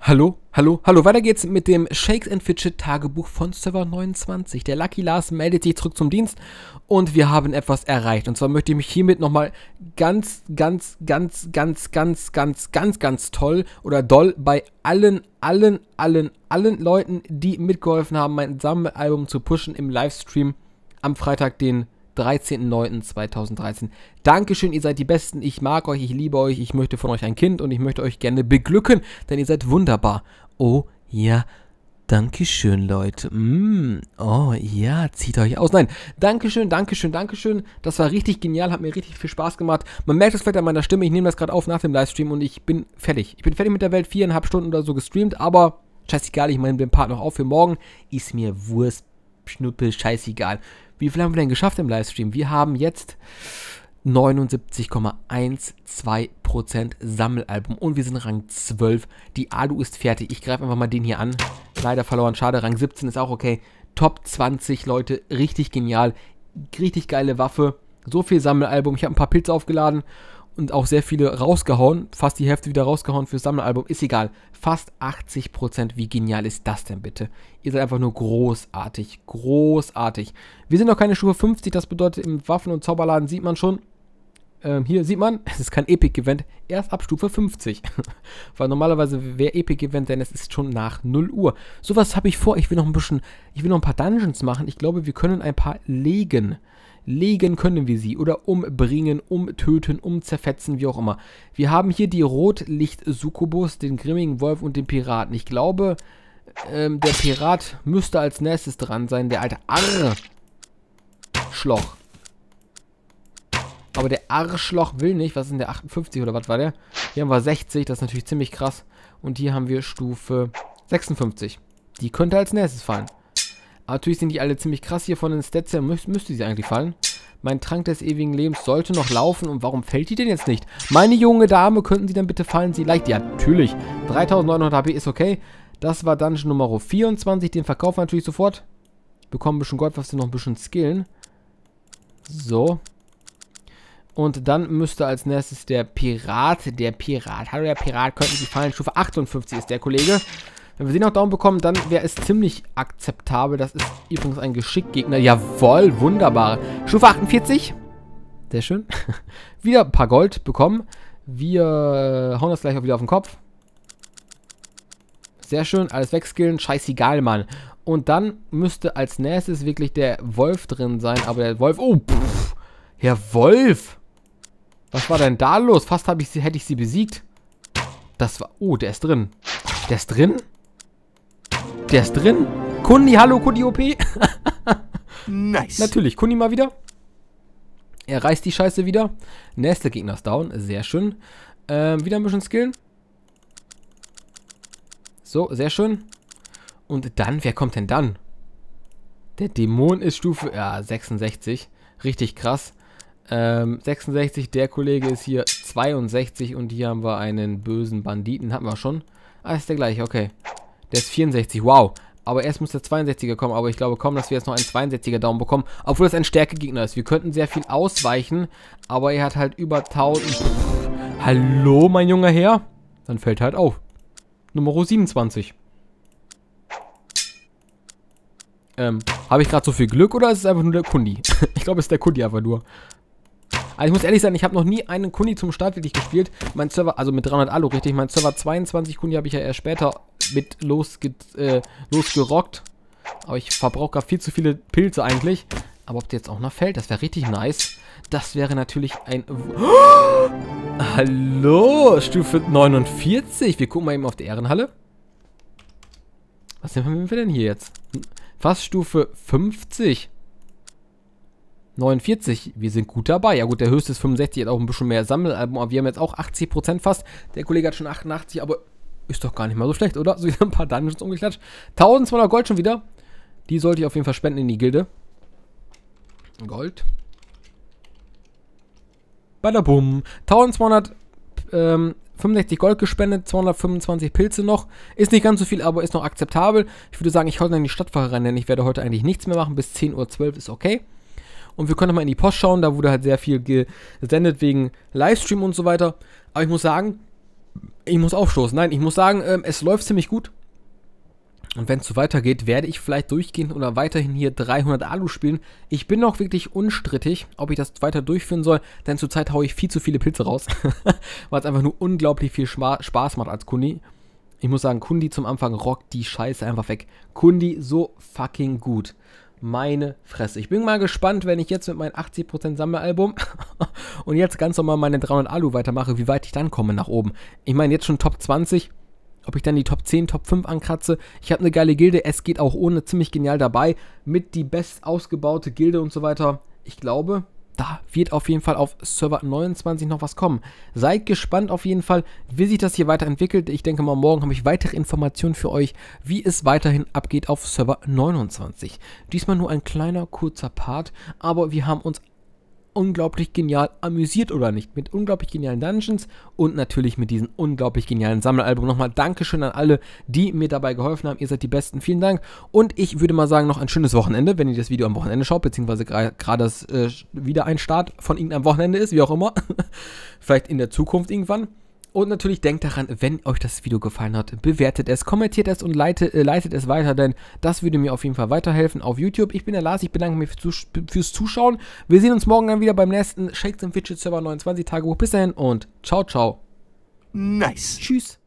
Hallo, hallo, hallo. Weiter geht's mit dem Shakes and Fidget Tagebuch von Server 29. Der Lucky Lars meldet sich zurück zum Dienst und wir haben etwas erreicht. Und zwar möchte ich mich hiermit nochmal ganz, ganz, ganz, ganz, ganz, ganz, ganz, ganz toll oder doll bei allen, allen, allen, allen Leuten, die mitgeholfen haben, mein Sammelalbum zu pushen im Livestream am Freitag, den 13.09.2013. Dankeschön, ihr seid die Besten. Ich mag euch, ich liebe euch, ich möchte von euch ein Kind und ich möchte euch gerne beglücken, denn ihr seid wunderbar. Oh ja. Dankeschön, Leute. Mm, oh ja, zieht euch aus. Nein, Dankeschön, Dankeschön, Dankeschön. Das war richtig genial, hat mir richtig viel Spaß gemacht. Man merkt es vielleicht an meiner Stimme. Ich nehme das gerade auf nach dem Livestream und ich bin fertig. Ich bin fertig mit der Welt, viereinhalb Stunden oder so gestreamt, aber scheißegal, ich meine den Part noch auf für morgen. Ist mir Wurst, Schnuppe, scheißegal. Wie viel haben wir denn geschafft im Livestream? Wir haben jetzt 79,12% Sammelalbum und wir sind Rang 12. Die Alu ist fertig. Ich greife einfach mal den hier an. Leider verloren, schade. Rang 17 ist auch okay. Top 20, Leute. Richtig genial. Richtig geile Waffe. So viel Sammelalbum. Ich habe ein paar Pilze aufgeladen und auch sehr viele rausgehauen, fast die Hälfte wieder rausgehauen fürs Sammelalbum, ist egal. Fast 80%, wie genial ist das denn bitte? Ihr seid einfach nur großartig, großartig. Wir sind noch keine Stufe 50, das bedeutet im Waffen- und Zauberladen sieht man schon, ähm, hier sieht man, es ist kein Epic-Event, erst ab Stufe 50. Weil normalerweise wäre Epic-Event, denn es ist schon nach 0 Uhr. Sowas habe ich vor, ich will noch ein bisschen, ich will noch ein paar Dungeons machen. Ich glaube, wir können ein paar legen. Legen können wir sie oder umbringen, umtöten, umzerfetzen, wie auch immer. Wir haben hier die Rotlicht-Succubus, den Grimmigen Wolf und den Piraten. Ich glaube, ähm, der Pirat müsste als nächstes dran sein. Der alte Arr Schloch. Aber der Arschloch will nicht. Was ist denn der 58 oder was war der? Hier haben wir 60. Das ist natürlich ziemlich krass. Und hier haben wir Stufe 56. Die könnte als nächstes fallen natürlich sind die alle ziemlich krass hier von den Stats her. Müß, müsste sie eigentlich fallen. Mein Trank des ewigen Lebens sollte noch laufen. Und warum fällt die denn jetzt nicht? Meine junge Dame, könnten sie dann bitte fallen? Sie leicht. Ja, natürlich. 3900 HP ist okay. Das war Dungeon Nummer 24. Den verkaufen wir natürlich sofort. Bekommen ein bisschen Gold, was sie noch ein bisschen skillen. So. Und dann müsste als nächstes der Pirat, der Pirat, hallo der Pirat, könnten sie fallen. Stufe 58 ist der Kollege. Wenn wir sie noch down bekommen, dann wäre es ziemlich akzeptabel. Das ist übrigens ein Geschickgegner. Jawoll, wunderbar. Stufe 48. Sehr schön. wieder ein paar Gold bekommen. Wir hauen das gleich auch wieder auf den Kopf. Sehr schön, alles wegskillen. Scheißegal, Mann. Und dann müsste als nächstes wirklich der Wolf drin sein. Aber der Wolf... Oh, pff, Herr Wolf! Was war denn da los? Fast ich sie, hätte ich sie besiegt. Das war... Oh, der ist drin. Der ist drin? Der ist drin. Kundi, hallo Kundi OP. nice. Natürlich, Kundi mal wieder. Er reißt die Scheiße wieder. Nächster Gegner ist down. Sehr schön. Ähm, wieder ein bisschen skillen. So, sehr schön. Und dann, wer kommt denn dann? Der Dämon ist Stufe ja, 66. Richtig krass. Ähm, 66, der Kollege ist hier 62 und hier haben wir einen bösen Banditen. Hatten wir schon. Ah, ist der gleiche, okay. Der ist 64, wow. Aber erst muss der 62er kommen. Aber ich glaube kaum, dass wir jetzt noch einen 62er Daumen bekommen. Obwohl das ein Stärkegegner ist. Wir könnten sehr viel ausweichen. Aber er hat halt über 1000... Hallo, mein junger Herr? Dann fällt er halt auf. Nummer 27. Ähm, habe ich gerade so viel Glück oder ist es einfach nur der Kundi? ich glaube, es ist der Kundi einfach nur. Also ich muss ehrlich sein, ich habe noch nie einen Kuni zum Start wirklich gespielt. Mein Server, also mit 300 Alu, richtig. Mein Server 22 Kuni habe ich ja erst später mit losge äh, losgerockt. Aber ich verbrauche gar viel zu viele Pilze eigentlich. Aber ob der jetzt auch noch fällt, das wäre richtig nice. Das wäre natürlich ein... Oh! Hallo, Stufe 49. Wir gucken mal eben auf die Ehrenhalle. Was sind wir denn hier jetzt? Hm, fast Stufe 50. 49, wir sind gut dabei. Ja gut, der höchste ist 65, hat auch ein bisschen mehr Sammelalbum, aber wir haben jetzt auch 80% fast. Der Kollege hat schon 88, aber ist doch gar nicht mal so schlecht, oder? So wieder ein paar Dungeons umgeklatscht. 1200 Gold schon wieder. Die sollte ich auf jeden Fall spenden in die Gilde. Gold. Badabum. 1265 ähm, Gold gespendet, 225 Pilze noch. Ist nicht ganz so viel, aber ist noch akzeptabel. Ich würde sagen, ich hole dann die Stadtwache rein, denn ich werde heute eigentlich nichts mehr machen. Bis 10.12 Uhr ist okay. Und wir können mal in die Post schauen, da wurde halt sehr viel gesendet wegen Livestream und so weiter. Aber ich muss sagen, ich muss aufstoßen. Nein, ich muss sagen, ähm, es läuft ziemlich gut. Und wenn es so weitergeht, werde ich vielleicht durchgehend oder weiterhin hier 300 Alu spielen. Ich bin noch wirklich unstrittig, ob ich das weiter durchführen soll, denn zurzeit haue ich viel zu viele Pilze raus, weil es einfach nur unglaublich viel Schma Spaß macht als Kundi. Ich muss sagen, Kundi zum Anfang rockt die Scheiße einfach weg. Kundi so fucking gut meine Fresse. Ich bin mal gespannt, wenn ich jetzt mit meinem 80% Sammelalbum und jetzt ganz normal meine 300 Alu weitermache, wie weit ich dann komme nach oben. Ich meine, jetzt schon Top 20, ob ich dann die Top 10, Top 5 ankratze. Ich habe eine geile Gilde, es geht auch ohne ziemlich genial dabei. Mit die best ausgebaute Gilde und so weiter. Ich glaube, da wird auf jeden Fall auf Server 29 noch was kommen. Seid gespannt auf jeden Fall, wie sich das hier weiterentwickelt. Ich denke mal, morgen habe ich weitere Informationen für euch, wie es weiterhin abgeht auf Server 29. Diesmal nur ein kleiner, kurzer Part, aber wir haben uns unglaublich genial amüsiert oder nicht. Mit unglaublich genialen Dungeons und natürlich mit diesem unglaublich genialen Sammelalbum. Nochmal Dankeschön an alle, die mir dabei geholfen haben. Ihr seid die Besten. Vielen Dank. Und ich würde mal sagen, noch ein schönes Wochenende, wenn ihr das Video am Wochenende schaut, beziehungsweise gerade das äh, wieder ein Start von irgendeinem Wochenende ist, wie auch immer. Vielleicht in der Zukunft irgendwann. Und natürlich denkt daran, wenn euch das Video gefallen hat, bewertet es, kommentiert es und leitet, äh, leitet es weiter, denn das würde mir auf jeden Fall weiterhelfen auf YouTube. Ich bin der Lars, ich bedanke mich fürs, Zuschauen. Wir sehen uns morgen dann wieder beim nächsten Shakes and Fidget Server 29 Tagebuch. Bis dahin und ciao, ciao. Nice. Tschüss.